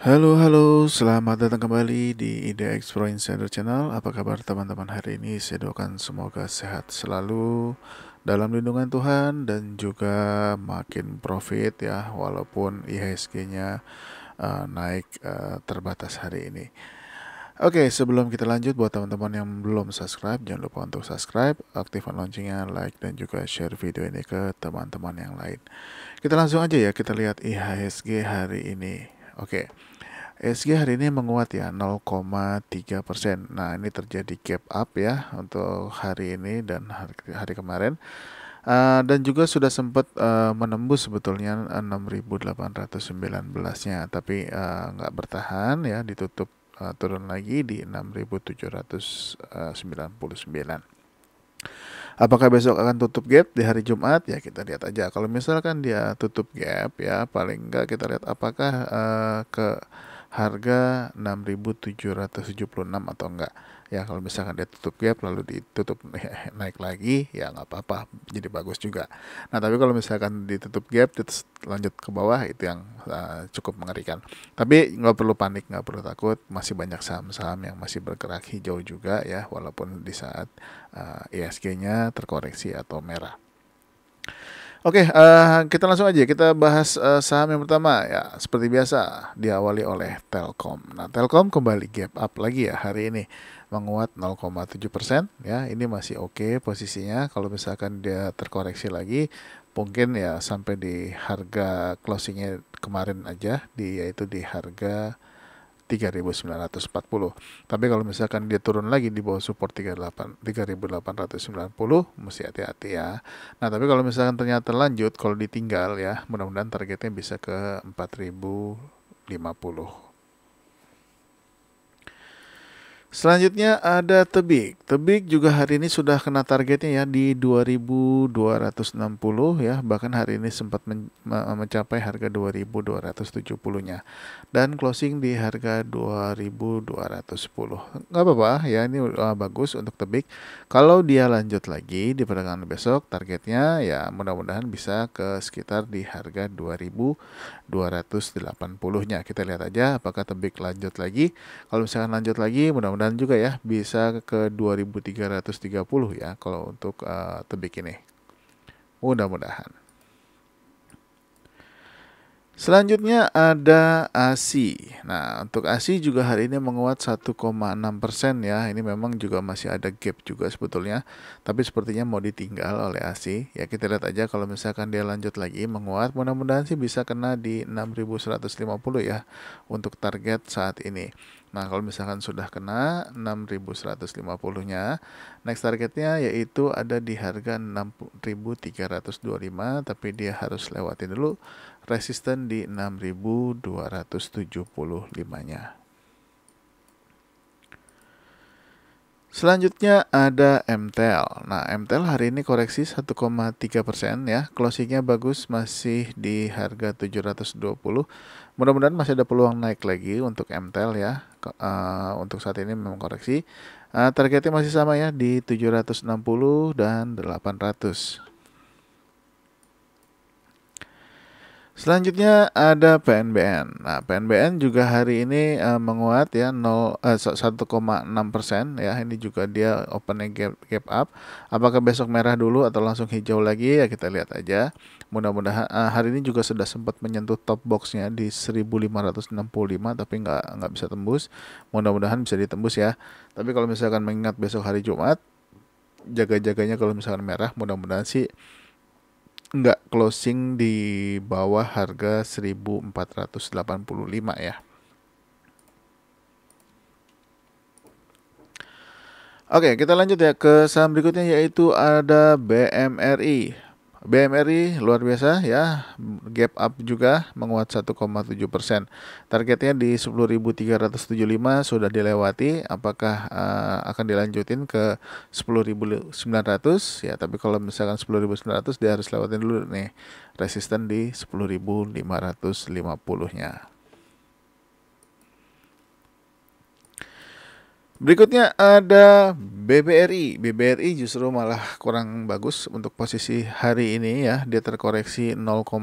Halo, halo, selamat datang kembali di Ide Pro Insider Channel. Apa kabar teman-teman hari ini? Saya doakan semoga sehat selalu dalam lindungan Tuhan dan juga makin profit ya, walaupun IHSG-nya uh, eh, naik uh, terbatas hari ini. Oke, okay, sebelum kita lanjut, buat teman-teman yang belum subscribe, jangan lupa untuk subscribe, aktifkan loncengnya, like, dan juga share video ini ke teman-teman yang lain. Kita langsung aja ya, kita lihat IHSG hari ini. Oke. Okay. SG hari ini menguat ya 0,3 persen. Nah ini terjadi gap up ya untuk hari ini dan hari, hari kemarin. Uh, dan juga sudah sempat uh, menembus sebetulnya 6.819-nya, eh, tapi uh, nggak bertahan ya ditutup uh, turun lagi di 6.799. Apakah besok akan tutup gap di hari Jumat? Ya kita lihat aja. Kalau misalkan dia tutup gap ya paling nggak kita lihat apakah uh, ke harga 6.776 atau enggak ya kalau misalkan dia tutup gap lalu ditutup naik lagi ya nggak apa-apa jadi bagus juga nah tapi kalau misalkan ditutup gap terus lanjut ke bawah itu yang uh, cukup mengerikan tapi nggak perlu panik nggak perlu takut masih banyak saham-saham yang masih bergerak hijau juga ya walaupun di saat uh, eh, ISG-nya e terkoreksi atau merah Oke, uh, kita langsung aja kita bahas uh, saham yang pertama ya. Seperti biasa diawali oleh Telkom. Nah, Telkom kembali gap up lagi ya hari ini menguat 0,7 persen ya. Ini masih oke okay posisinya. Kalau misalkan dia terkoreksi lagi, mungkin ya sampai di harga closingnya kemarin aja, di yaitu di harga 3940. Tapi kalau misalkan dia turun lagi di bawah support 38 3890 mesti hati-hati ya. Nah, tapi kalau misalkan ternyata lanjut kalau ditinggal ya, mudah-mudahan targetnya bisa ke 4050. Selanjutnya ada Tebik. Tebik juga hari ini sudah kena targetnya ya di 2260 ya, bahkan hari ini sempat men mencapai harga 2270-nya. Dan closing di harga 2210. Nggak apa-apa ya, ini uh, bagus untuk Tebik. Kalau dia lanjut lagi di perdagangan besok, targetnya ya mudah-mudahan bisa ke sekitar di harga 2280-nya. Kita lihat aja apakah Tebik lanjut lagi. Kalau misalkan lanjut lagi, mudah-mudahan mudah-mudahan juga ya bisa ke 2330 ya kalau untuk uh, tebik ini. Mudah-mudahan. Selanjutnya ada ASI. Nah, untuk ASI juga hari ini menguat 1,6% persen ya. Ini memang juga masih ada gap juga sebetulnya, tapi sepertinya mau ditinggal oleh ASI. Ya, kita lihat aja kalau misalkan dia lanjut lagi menguat, mudah-mudahan sih bisa kena di 6150 ya untuk target saat ini. Nah, kalau misalkan sudah kena 6150-nya, next targetnya yaitu ada di harga 6325, tapi dia harus lewatin dulu resisten di 6275-nya. Selanjutnya ada MTL. Nah, MTL hari ini koreksi 1,3% ya. Closingnya bagus masih di harga 720. Mudah-mudahan masih ada peluang naik lagi untuk MTL ya. Eh, untuk saat ini memang koreksi. Uh, targetnya masih sama ya di 760 dan 800. Selanjutnya ada PNBN. Nah, PNBN juga hari ini uh, menguat ya 0 uh, 1,6 persen ya. Ini juga dia opening gap, gap up. Apakah besok merah dulu atau langsung hijau lagi ya kita lihat aja. Mudah-mudahan uh, hari ini juga sudah sempat menyentuh top boxnya di 1565 tapi nggak nggak bisa tembus. Mudah-mudahan bisa ditembus ya. Tapi kalau misalkan mengingat besok hari Jumat, jaga-jaganya kalau misalkan merah, mudah-mudahan sih nggak closing di bawah harga 1485 ya. Oke, kita lanjut ya ke saham berikutnya yaitu ada BMRI. BMRI luar biasa ya, gap up juga menguat 1,7 persen. Targetnya di 10.375 sudah dilewati, apakah uh, akan dilanjutin ke 10.900? Ya, tapi kalau misalkan 10.900 dia harus lewatin dulu nih resisten di 10.550-nya. Berikutnya ada BBRI. BBRI justru malah kurang bagus untuk posisi hari ini ya. Dia terkoreksi 0,6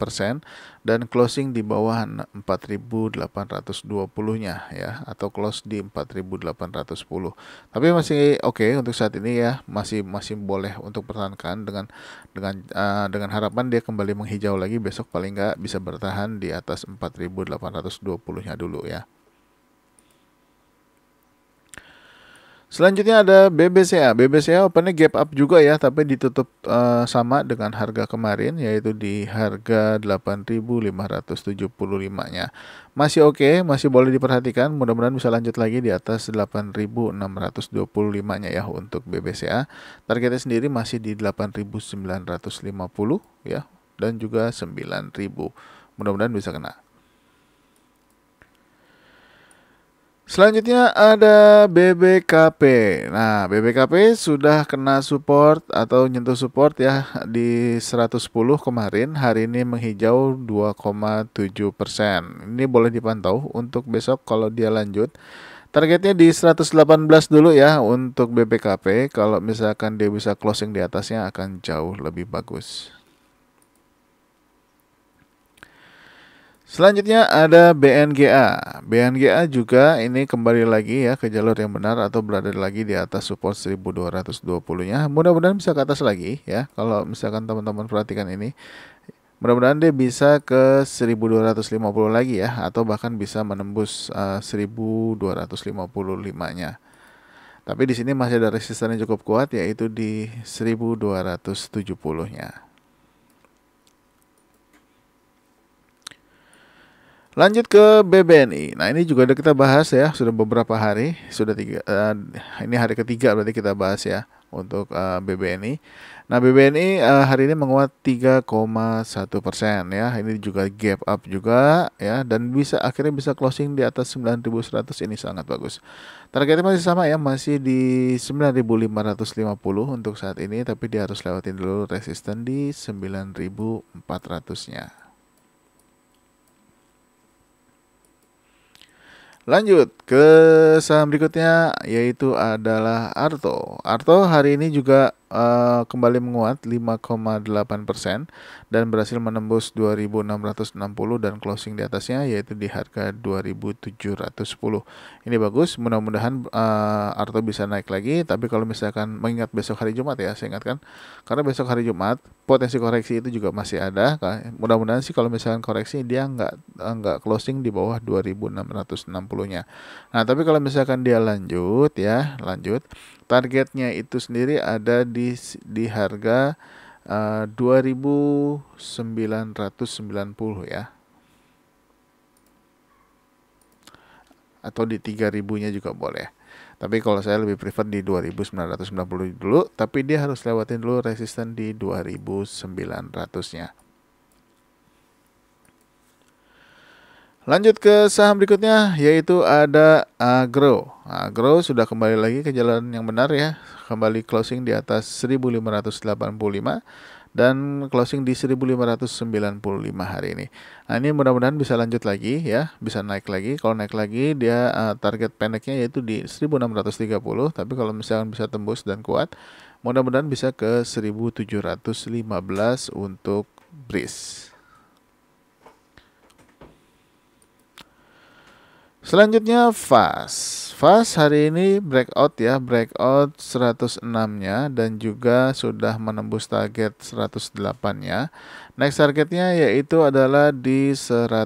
persen dan closing di bawah 4.820-nya ya atau close di 4.810. Tapi masih oke okay untuk saat ini ya, masih masih boleh untuk pertahankan dengan dengan uh, dengan harapan dia kembali menghijau lagi besok paling nggak bisa bertahan di atas 4.820-nya dulu ya. Selanjutnya ada BBCA. BBCA opennya gap up juga ya, tapi ditutup uh, sama dengan harga kemarin yaitu di harga 8.575-nya. Masih oke, okay, masih boleh diperhatikan. Mudah-mudahan bisa lanjut lagi di atas 8.625-nya ya untuk BBCA. Targetnya sendiri masih di 8.950 ya dan juga 9.000. Mudah-mudahan bisa kena. Selanjutnya ada BBKP. Nah, BBKP sudah kena support atau nyentuh support ya di 110 kemarin. Hari ini menghijau 2,7 persen. Ini boleh dipantau untuk besok kalau dia lanjut. Targetnya di 118 dulu ya untuk BBKP. Kalau misalkan dia bisa closing di atasnya akan jauh lebih bagus. Selanjutnya ada BNGA. BNGA juga ini kembali lagi ya ke jalur yang benar atau berada lagi di atas support 1220-nya. Mudah-mudahan bisa ke atas lagi ya. Kalau misalkan teman-teman perhatikan ini Mudah-mudahan dia bisa ke 1250 lagi ya atau bahkan bisa menembus eh, uh, 1255-nya. Tapi di sini masih ada resistennya cukup kuat yaitu di 1270-nya. Lanjut ke BBNI. Nah ini juga udah kita bahas ya, sudah beberapa hari, sudah tiga. Uh, ini hari ketiga berarti kita bahas ya untuk uh, eh, BBNI. Nah BBNI uh, eh, hari ini menguat 3,1 persen ya. Ini juga gap up juga ya dan bisa akhirnya bisa closing di atas 9.100 ini sangat bagus. Targetnya masih sama ya, masih di 9.550 untuk saat ini, tapi dia harus lewatin dulu resisten di 9.400 nya. Lanjut ke saham berikutnya yaitu adalah Arto. Arto hari ini juga uh, kembali menguat 5,8 persen dan berhasil menembus 2.660 dan closing di atasnya yaitu di harga 2.710. Ini bagus, mudah-mudahan uh, Arto bisa naik lagi. Tapi kalau misalkan mengingat besok hari Jumat ya, saya ingatkan karena besok hari Jumat potensi koreksi itu juga masih ada. Mudah-mudahan sih kalau misalkan koreksi dia nggak nggak closing di bawah 2.660-nya. Nah tapi kalau misalkan dia lanjut ya lanjut Targetnya itu sendiri ada di di harga eh, uh, 2990 ya. Atau di 3000-nya juga boleh. Tapi kalau saya lebih prefer di 2990 dulu, tapi dia harus lewatin dulu resisten di 2900-nya. Lanjut ke saham berikutnya yaitu ada Agro. Uh, Agro uh, sudah kembali lagi ke jalan yang benar ya. Kembali closing di atas 1585 dan closing di 1595 hari ini. Nah, ini mudah-mudahan bisa lanjut lagi ya, bisa naik lagi. Kalau naik lagi dia uh, target pendeknya yaitu di 1630, tapi kalau misalkan bisa tembus dan kuat, mudah-mudahan bisa ke 1715 untuk breeze Selanjutnya fast fast hari ini breakout ya, breakout 106-nya dan juga sudah menembus target 108-nya. Next targetnya yaitu adalah di 120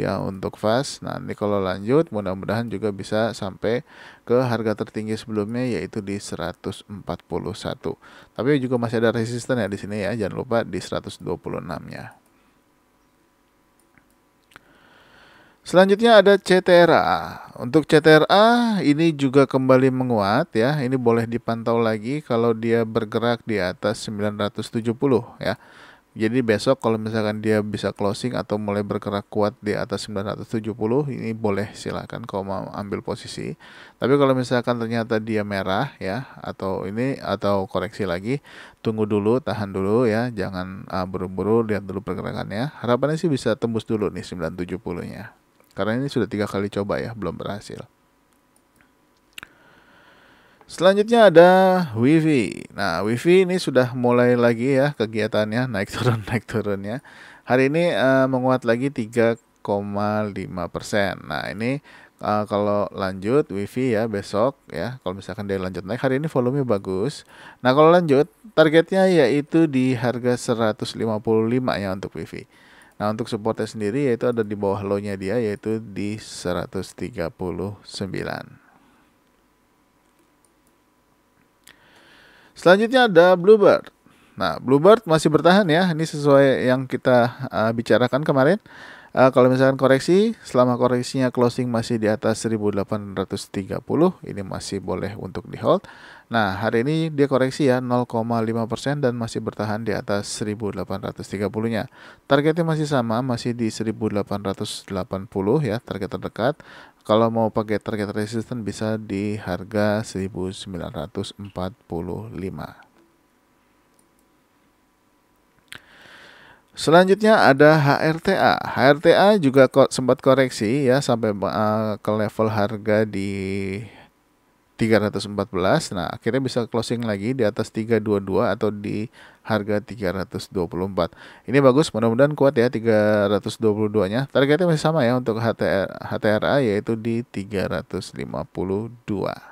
ya untuk fast Nah, nanti kalau lanjut mudah-mudahan juga bisa sampai ke harga tertinggi sebelumnya yaitu di 141. Tapi juga masih ada resisten ya di sini ya, jangan lupa di 126-nya. Selanjutnya ada CTRA. Untuk CTRA ini juga kembali menguat ya. Ini boleh dipantau lagi kalau dia bergerak di atas 970 ya. Jadi besok kalau misalkan dia bisa closing atau mulai bergerak kuat di atas 970 ini boleh silakan kau mau ambil posisi. Tapi kalau misalkan ternyata dia merah ya atau ini atau koreksi lagi, tunggu dulu, tahan dulu ya, jangan ah, buru-buru uh, lihat dulu pergerakannya. Harapannya sih bisa tembus dulu nih 970-nya. Karena ini sudah tiga kali coba ya, belum berhasil. Selanjutnya ada Wifi. Nah, Wifi ini sudah mulai lagi ya kegiatannya naik turun naik turun ya. Hari ini uh, menguat lagi 3,5 persen. Nah, ini uh, kalau lanjut wifi ya besok ya kalau misalkan dia lanjut naik hari ini volume bagus nah kalau lanjut targetnya yaitu di harga 155 ya untuk wifi Nah untuk supportnya sendiri yaitu ada di bawah low-nya dia yaitu di 139. Selanjutnya ada Bluebird. Nah, Bluebird masih bertahan ya. Ini sesuai yang kita uh, bicarakan kemarin. Uh, kalau misalkan koreksi, selama koreksinya closing masih di atas 1830, ini masih boleh untuk di hold. Nah, hari ini dia koreksi ya 0,5% dan masih bertahan di atas 1830-nya. Targetnya masih sama, masih di 1880 ya, target terdekat. Kalau mau pakai target resisten bisa di harga 1945. Selanjutnya ada HRTA. HRTA juga sempat koreksi ya sampai eh, ke level harga di 314. Nah, akhirnya bisa closing lagi di atas 322 atau di harga 324. Ini bagus, mudah-mudahan kuat ya 322-nya. Targetnya masih sama ya untuk HTR, HTRA yaitu di 352.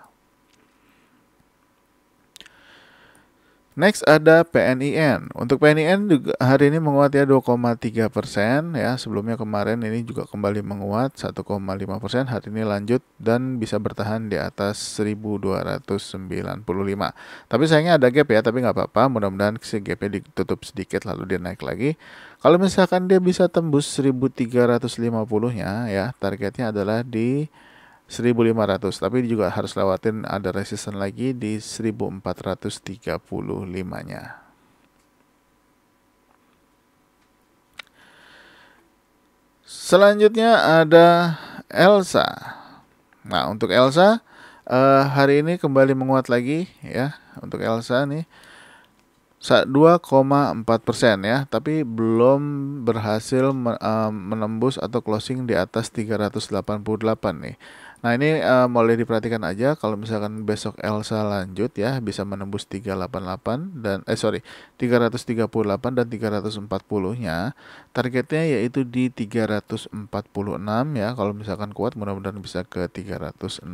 Next ada PNIN. Untuk PNIN juga hari ini menguat ya 2,3 persen ya. Sebelumnya kemarin ini juga kembali menguat 1,5 persen. Hari ini lanjut dan bisa bertahan di atas 1295. Tapi sayangnya ada gap ya. Tapi nggak apa-apa. Mudah-mudahan si gapnya ditutup sedikit lalu dia naik lagi. Kalau misalkan dia bisa tembus 1350 nya ya. Targetnya adalah di 1500 tapi juga harus lewatin ada resisten lagi di 1435 nya selanjutnya ada Elsa nah untuk Elsa eh, hari ini kembali menguat lagi ya untuk Elsa nih 2,4 persen ya, tapi belum berhasil eh, menembus atau closing di atas 388 nih. Nah ini uh, boleh diperhatikan aja kalau misalkan besok Elsa lanjut ya bisa menembus 388 dan eh sorry 338 dan 340 nya targetnya yaitu di 346 ya kalau misalkan kuat mudah-mudahan bisa ke 364.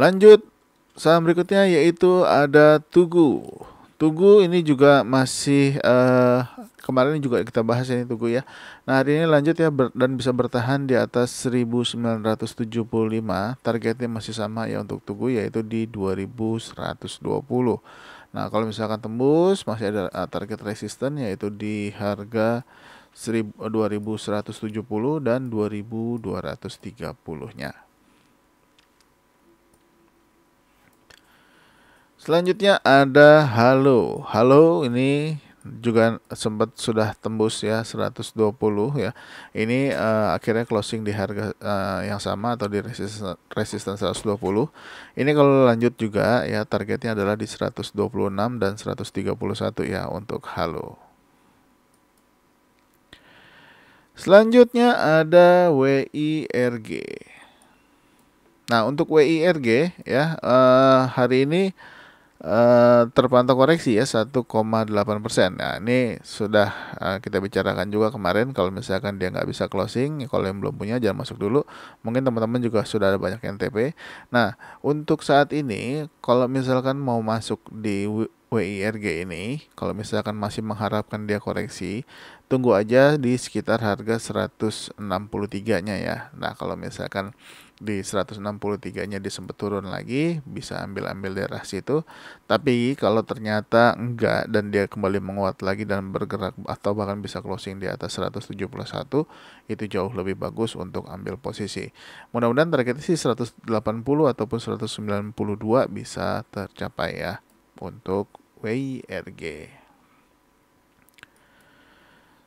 Lanjut saham berikutnya yaitu ada Tugu. Tugu ini juga masih uh, kemarin juga kita bahas ini Tugu ya. Nah, hari ini lanjut ya ber, dan bisa bertahan di atas 1975. Targetnya masih sama ya untuk Tugu yaitu di 2120. Nah, kalau misalkan tembus masih ada eh, target resisten yaitu di harga 2170 dan 2230-nya. Selanjutnya ada Halo. Halo ini juga sempat sudah tembus ya 120 ya. Ini uh, akhirnya closing di harga uh, yang sama atau di resisten resisten 120. Ini kalau lanjut juga ya targetnya adalah di 126 dan 131 ya untuk Halo. Selanjutnya ada WIRG. Nah, untuk WIRG ya uh, hari ini Eh, terpantau koreksi ya 1,8 persen. Nah ini sudah uh, kita bicarakan juga kemarin kalau misalkan dia nggak bisa closing, ya kalau yang belum punya jangan masuk dulu. Mungkin teman-teman juga sudah ada banyak NTP. Nah untuk saat ini kalau misalkan mau masuk di WIRG ini, kalau misalkan masih mengharapkan dia koreksi, tunggu aja di sekitar harga 163-nya ya. Nah, kalau misalkan di 163-nya disempet turun lagi, bisa ambil-ambil daerah situ. Tapi kalau ternyata enggak dan dia kembali menguat lagi dan bergerak atau bahkan bisa closing di atas 171, itu jauh lebih bagus untuk ambil posisi. Mudah-mudahan targetnya sih 180 ataupun 192 bisa tercapai ya untuk WIRG.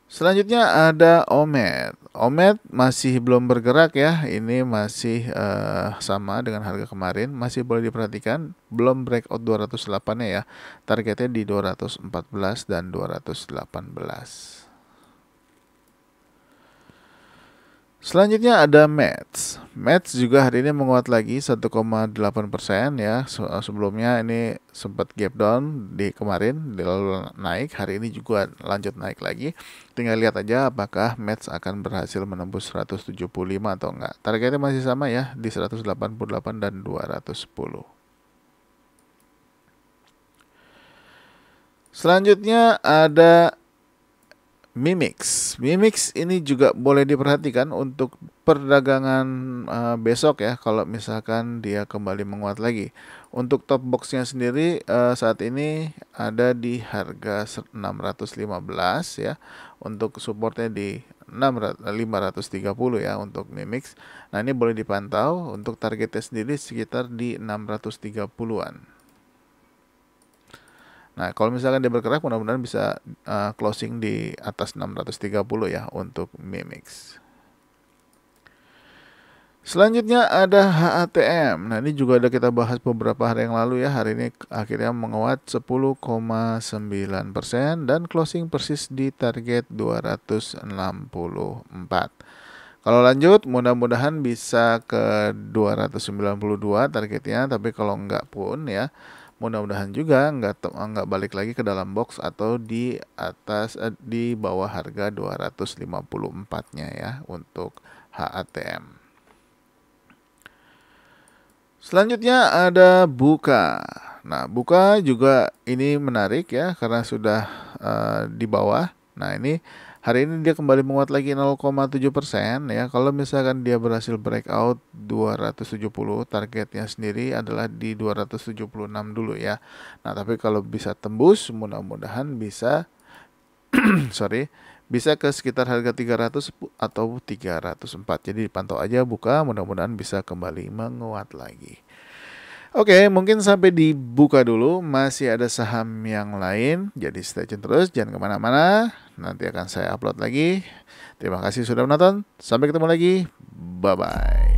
Selanjutnya ada Omet. Omet masih belum bergerak ya. Ini masih uh, sama dengan harga kemarin. Masih boleh diperhatikan. Belum breakout 208-nya ya. Targetnya di 214 dan 218. Selanjutnya ada Mets. Mets juga hari ini menguat lagi 1,8 persen ya. Eh, sebelumnya ini sempat gap down di kemarin, lalu naik. Hari ini juga lanjut naik lagi. Tinggal lihat aja apakah Mets akan berhasil menembus 175 atau enggak. Targetnya masih sama ya di 188 dan 210. Selanjutnya ada Mimix. Mimix ini juga boleh diperhatikan untuk perdagangan uh, besok ya kalau misalkan dia kembali menguat lagi. Untuk top boxnya sendiri uh, saat ini ada di harga 615 ya. Untuk supportnya di 530 ya untuk Mimix. Nah, ini boleh dipantau untuk targetnya sendiri sekitar di 630-an. Nah, kalau misalkan dia bergerak mudah-mudahan bisa uh, closing di atas 630 ya untuk Mimix. Selanjutnya ada HATM. Nah, ini juga ada kita bahas beberapa hari yang lalu ya. Hari ini akhirnya menguat 10,9% dan closing persis di target 264. Kalau lanjut, mudah-mudahan bisa ke 292 targetnya, tapi kalau enggak pun ya mudah-mudahan juga nggak nggak balik lagi ke dalam box atau di atas eh, di bawah harga 254-nya ya untuk HATM. Selanjutnya ada buka. Nah, buka juga ini menarik ya karena sudah uh, di bawah. Nah, ini Hari ini dia kembali menguat lagi 0,7 persen ya. Kalau misalkan dia berhasil breakout 270 targetnya sendiri adalah di 276 dulu ya. Nah tapi kalau bisa tembus mudah-mudahan bisa sorry bisa ke sekitar harga 300 atau 304. Jadi pantau aja buka mudah-mudahan bisa kembali menguat lagi. Oke, okay, mungkin sampai dibuka dulu. Masih ada saham yang lain, jadi stay tune terus, jangan kemana-mana. Nanti akan saya upload lagi. Terima kasih sudah menonton. Sampai ketemu lagi. Bye bye.